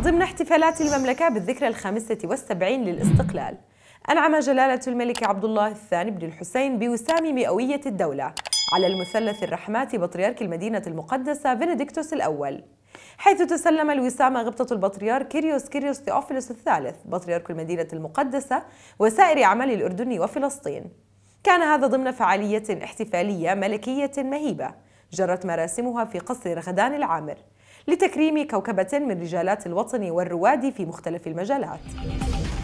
ضمن احتفالات المملكة بالذكرى الخامسة والسبعين للاستقلال أنعم جلالة الملك عبد الله الثاني بن الحسين بوسام مئوية الدولة على المثلث الرحمات بطريرك المدينة المقدسة بنديكتوس الأول حيث تسلم الوسام غبطة البطريرك كيريوس كيريوس ثيوفيلوس الثالث بطريرك المدينة المقدسة وسائر أعمال الأردن وفلسطين كان هذا ضمن فعالية احتفالية ملكية مهيبة جرت مراسمها في قصر رغدان العامر لتكريم كوكبة من رجالات الوطن والرواد في مختلف المجالات